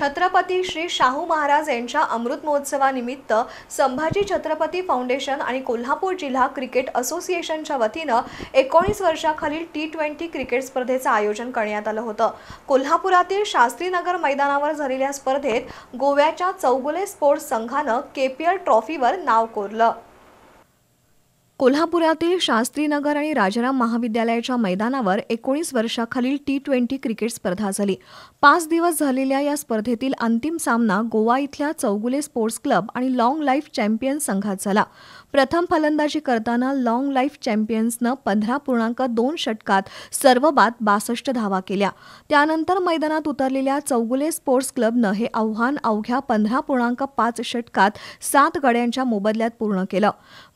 छत्रपती श्री शाहू महाराज यांच्या अमृत महोत्सवानिमित्त संभाजी छत्रपती फाउंडेशन आणि कोल्हापूर जिल्हा क्रिकेट असोसिएशनच्या वतीनं एकोणीस वर्षाखालील टी ट्वेंटी क्रिकेट स्पर्धेचं आयोजन करण्यात आलं होतं कोल्हापुरातील शास्त्रीनगर मैदानावर झालेल्या स्पर्धेत गोव्याच्या चौगुले स्पोर्ट्स संघानं केपीएल ट्रॉफीवर नाव कोरलं कोल्हापुरातील शास्त्रीनगर आणि राजाराम महाविद्यालयाच्या मैदानावर एकोणीस वर्षाखालील टी ट्वेंटी क्रिकेट स्पर्धा झाली पाच दिवस झालेल्या या स्पर्धेतील अंतिम सामना गोवा इथल्या चौगुले स्पोर्ट्स क्लब आणि लॉंग लाईफ चॅम्पियन्स संघात झाला प्रथम फलंदाजी करताना लाँग लाईफ चॅम्पियन्सनं पंधरा पूर्णांक दोन षटकात सर्व बाद बासष्ट धावा केल्या त्यानंतर मैदानात उतरलेल्या चौगुले स्पोर्ट्स क्लबनं हे आव्हान अवघ्या पंधरा पूर्णांक पाच षटकात सात गड्यांच्या मोबदल्यात पूर्ण केलं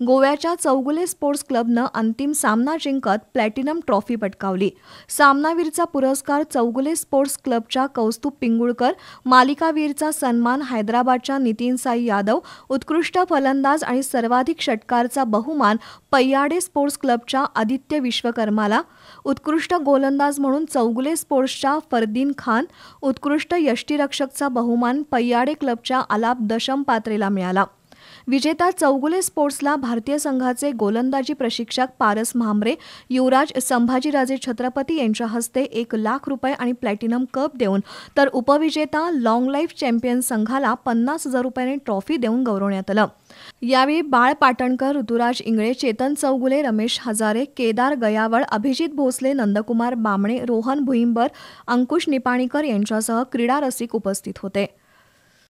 गोव्याच्या चौगुले दापोले स्पोर्ट्स क्लबनं अंतिम सामना जिंकत प्लॅटिनम ट्रॉफी पटकावली सामनावीरचा पुरस्कार चौगुले स्पोर्ट्स क्लबच्या कौस्तुभ पिंगुळकर मालिकावीरचा सन्मान हैदराबादच्या नितीन साई यादव उत्कृष्ट फलंदाज आणि सर्वाधिक षटकारचा बहुमान पय्याडे स्पोर्ट्स क्लबच्या आदित्य विश्वकर्माला उत्कृष्ट गोलंदाज म्हणून चौगुले स्पोर्ट्सच्या फरदीन खान उत्कृष्ट यष्टीरक्षकचा बहुमान पय्याडे क्लबच्या आलाप दशम पात्रेला मिळाला विजेता चौगुले स्पोर्ट्सला भारतीय संघाचे गोलंदाजी प्रशिक्षक पारस म्हामरे युवराज संभाजीराजे छत्रपती यांच्या हस्ते एक लाख रुपये आणि प्लॅटिनम कप देऊन तर उपविजेता लाँग लाईफ चॅम्पियन संघाला पन्नास हजार रुपयांनी ट्रॉफी देऊन गौरवण्यात आलं यावेळी बाळ पाटणकर ऋतुराज इंगळे चेतन चौगुले रमेश हजारे केदार गयावळ अभिजित भोसले नंदकुमार बामणे रोहन भुईंबर अंकुश निपाणीकर यांच्यासह क्रीडा रसिक उपस्थित होते